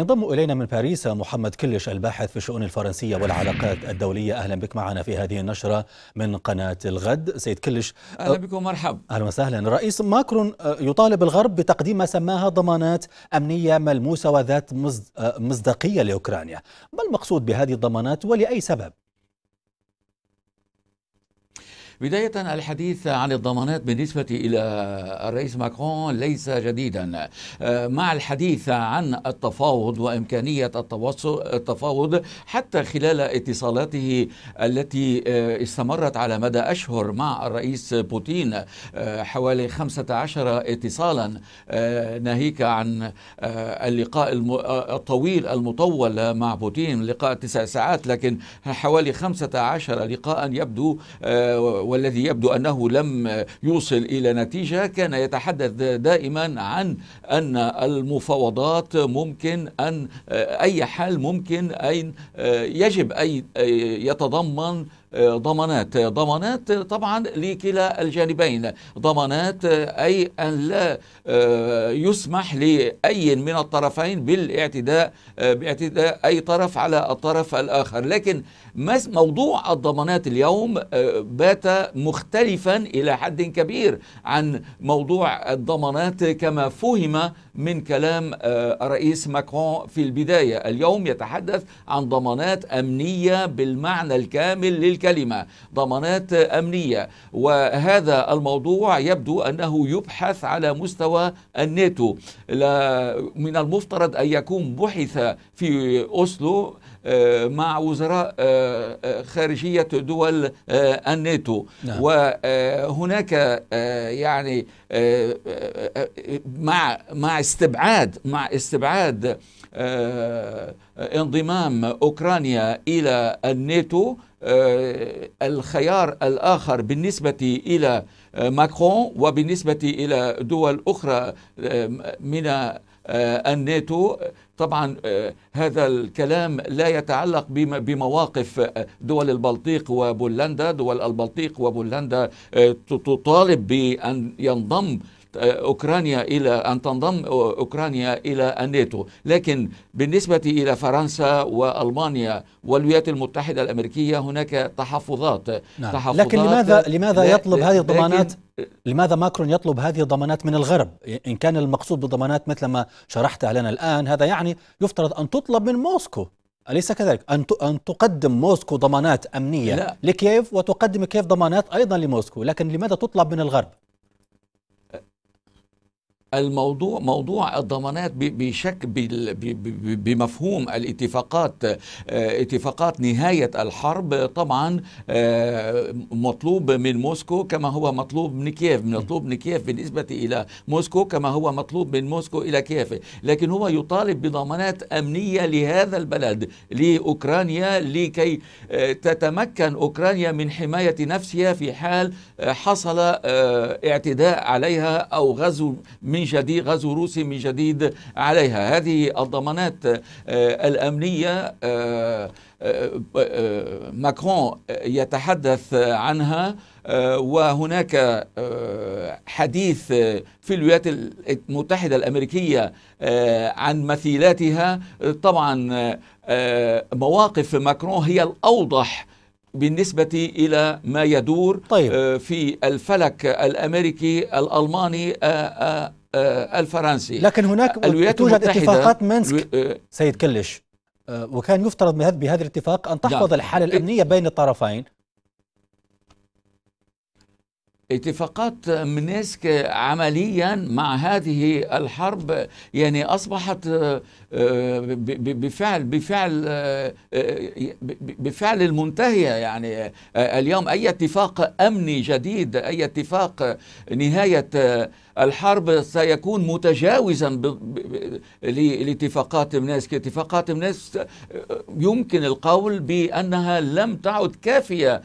ينضم إلينا من باريس محمد كلش الباحث في الشؤون الفرنسية والعلاقات الدولية أهلا بك معنا في هذه النشرة من قناة الغد سيد كلش أهلا بكم مرحبا أهلا وسهلا الرئيس ماكرون آه، يطالب الغرب بتقديم ما سماها ضمانات أمنية ملموسة وذات آه، مصداقية لأوكرانيا ما المقصود بهذه الضمانات ولأي سبب؟ بداية الحديث عن الضمانات بالنسبة إلى الرئيس ماكرون ليس جديدا آه، مع الحديث عن التفاوض وإمكانية التفاوض حتى خلال اتصالاته التي آه، استمرت على مدى أشهر مع الرئيس بوتين آه، حوالي 15 اتصالا ناهيك عن اللقاء الطويل المطول مع بوتين لقاء تسع ساعات لكن حوالي 15 لقاء يبدو والذي يبدو أنه لم يوصل إلى نتيجة كان يتحدث دائما عن أن المفاوضات ممكن أن أي حال ممكن أن آه، يجب أن آه، يتضمن ضمانات ضمانات طبعا لكلا الجانبين ضمانات آه، أي أن لا آه، يسمح لأي من الطرفين بالاعتداء آه، باعتداء أي طرف على الطرف الآخر لكن موضوع الضمانات اليوم بات مختلفا إلى حد كبير عن موضوع الضمانات كما فهم من كلام الرئيس ماكرون في البداية اليوم يتحدث عن ضمانات أمنية بالمعنى الكامل لل الكلمة ضمانات أمنية وهذا الموضوع يبدو أنه يبحث على مستوى الناتو من المفترض أن يكون بحث في أوسلو آه، مع وزراء آه، آه، خارجية دول الناتو نعم. وهناك يعني مع مع استبعاد مع استبعاد انضمام اوكرانيا الى الناتو الخيار الاخر بالنسبه الى آه، ماكرون وبالنسبة إلى دول أخرى آه، من آه، الناتو طبعا هذا الكلام لا يتعلق بمواقف دول البلطيق وبولندا دول البلطيق وبولندا تطالب بأن ينضم آه، أوكرانيا إلى أن تنضم أوكرانيا إلى الناتو لكن بالنسبة إلى فرنسا وألمانيا والولايات المتحدة الأمريكية هناك تحفظات, نعم. تحفظات لكن لماذا لماذا يطلب هذه الضمانات لماذا ماكرون يطلب هذه الضمانات من الغرب إن كان المقصود بالضمانات مثل ما شرحتها لنا الآن هذا يعني يفترض أن تطلب من موسكو أليس كذلك؟ أن أن تقدم موسكو ضمانات أمنية لا. لكييف وتقدم كييف ضمانات أيضا لموسكو، لكن لماذا تطلب من الغرب؟ الموضوع موضوع الضمانات بشك بمفهوم الاتفاقات آه، اتفاقات نهاية الحرب طبعا آه، مطلوب من موسكو كما هو مطلوب من كييف مطلوب من كييف بالنسبة إلى موسكو كما هو مطلوب من موسكو إلى كييف لكن هو يطالب بضمانات أمنية لهذا البلد لأوكرانيا لكي آه، تتمكن أوكرانيا من حماية نفسها في حال حصل اعتداء عليها أو غزو من من جديد غزو روسي من جديد عليها هذه الضمانات آه، الأمنية آه، آه، ماكرون يتحدث عنها وهناك حديث في الولايات المتحدة الأمريكية عن مثيلاتها طبعا مواقف ماكرون هي الأوضح بالنسبة إلى ما يدور طيب. في الفلك الأمريكي الألماني آه، الفرنسي لكن هناك الولايات توجد اتفاقات منسك آه، سيد كلش آه، وكان يفترض بهذا الاتفاق ان تحفظ نعم. الحاله الامنيه بين الطرفين اتفاقات منسك عمليا مع هذه الحرب يعني اصبحت آه، بفعل بفعل آه، آه، بفعل المنتهيه يعني اليوم اي اتفاق امني جديد اي اتفاق نهايه الحرب سيكون متجاوزا لاتفاقات منسك اتفاقات منسك يمكن القول بانها لم تعد كافيه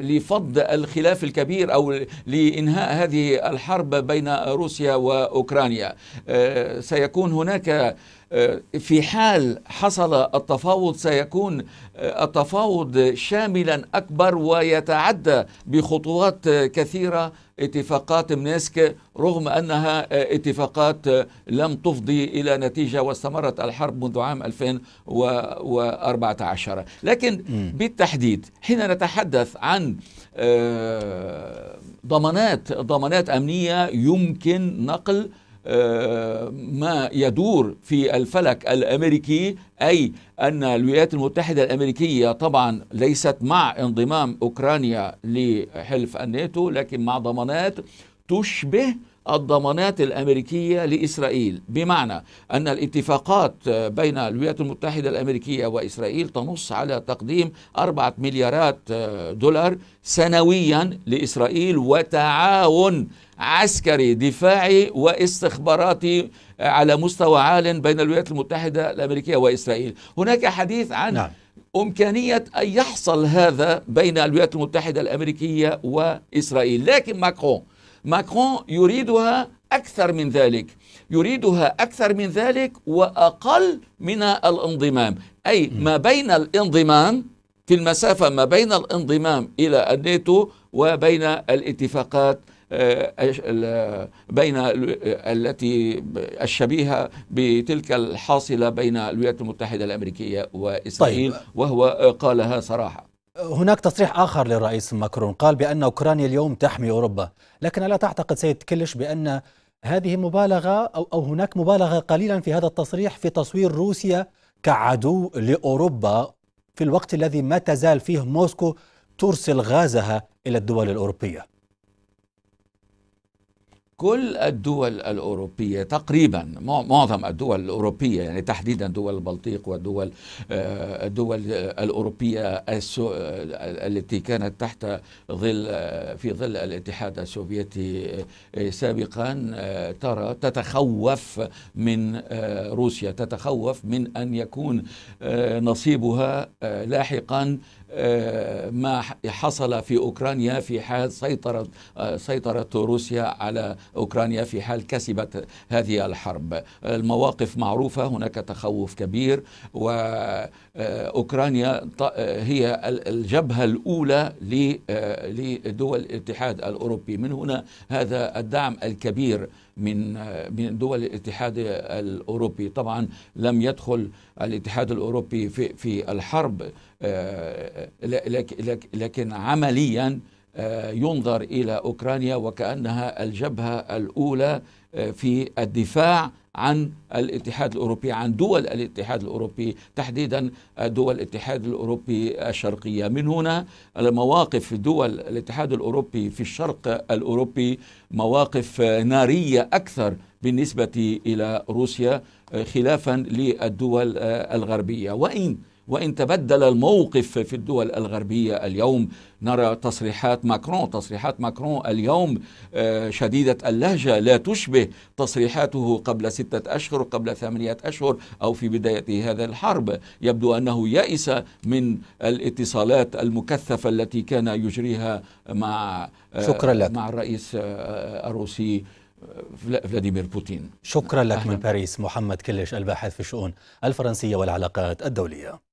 لفض الخلاف الكبير أو لإنهاء هذه الحرب بين روسيا وأوكرانيا آه، سيكون هناك آه، في حال حصل التفاوض سيكون آه، التفاوض شاملا اكبر ويتعدى بخطوات كثيره اتفاقات منسك رغم انها آه، اتفاقات لم تفضي الى نتيجه واستمرت الحرب منذ عام 2014 لكن بالتحديد حين نتحدث عن ضمانات ضمانات امنيه يمكن نقل آه، ما يدور في الفلك الامريكي اي ان الولايات المتحده الامريكيه طبعا ليست مع انضمام اوكرانيا لحلف الناتو لكن مع ضمانات تشبه الضمانات الأمريكية لإسرائيل بمعنى أن الاتفاقات بين الولايات المتحدة الأمريكية وإسرائيل تنص على تقديم أربعة مليارات دولار سنويا لإسرائيل وتعاون عسكري دفاعي واستخباراتي على مستوى عال بين الولايات المتحدة الأمريكية وإسرائيل هناك حديث عن نعم. إمكانية أن يحصل هذا بين الولايات المتحدة الأمريكية وإسرائيل لكن ماكرون ماكرون يريدها أكثر من ذلك يريدها أكثر من ذلك وأقل من الانضمام أي ما بين الانضمام في المسافة ما بين الانضمام إلى الناتو وبين الاتفاقات بين التي الشبيهه بتلك الحاصله بين الولايات المتحده الامريكيه واسرائيل طيب. وهو قالها صراحه هناك تصريح آخر للرئيس ماكرون قال بأن أوكرانيا اليوم تحمي أوروبا لكن ألا تعتقد سيد كلش بأن هذه مبالغة أو, أو هناك مبالغة قليلا في هذا التصريح في تصوير روسيا كعدو لأوروبا في الوقت الذي ما تزال فيه موسكو ترسل غازها إلى الدول الأوروبية كل الدول الأوروبية تقريبا معظم الدول الأوروبية يعني تحديدا دول البلطيق والدول آه، الدول الأوروبية التي كانت تحت ظل آه، في ظل الاتحاد السوفيتي آه، سابقا ترى تتخوف من روسيا تتخوف من أن يكون نصيبها لاحقا ما حصل في اوكرانيا في حال سيطره سيطره روسيا على أوكرانيا في حال كسبت هذه الحرب المواقف معروفة هناك تخوف كبير وأوكرانيا هي الجبهة الأولى لدول الاتحاد الأوروبي من هنا هذا الدعم الكبير من من دول الاتحاد الاوروبي طبعا لم يدخل الاتحاد الاوروبي في في الحرب آه، لكن عمليا آه، ينظر الى اوكرانيا وكانها الجبهه الاولى آه، في الدفاع عن الاتحاد الاوروبي عن دول الاتحاد الاوروبي تحديدا دول الاتحاد الاوروبي الشرقيه من هنا مواقف دول الاتحاد الاوروبي في الشرق الاوروبي مواقف ناريه اكثر بالنسبه الى روسيا آه، خلافا للدول الغربيه وان وإن تبدل الموقف في الدول الغربية اليوم نرى تصريحات ماكرون تصريحات ماكرون اليوم آه، شديدة اللهجة لا تشبه تصريحاته قبل ستة أشهر قبل ثمانية أشهر أو في بداية هذا الحرب يبدو أنه يائس من الاتصالات المكثفة التي كان يجريها مع آه، شكرا لك مع الرئيس آه، الروسي فلاديمير بوتين شكرا لك من باريس محمد كلش الباحث في الشؤون الفرنسية والعلاقات الدولية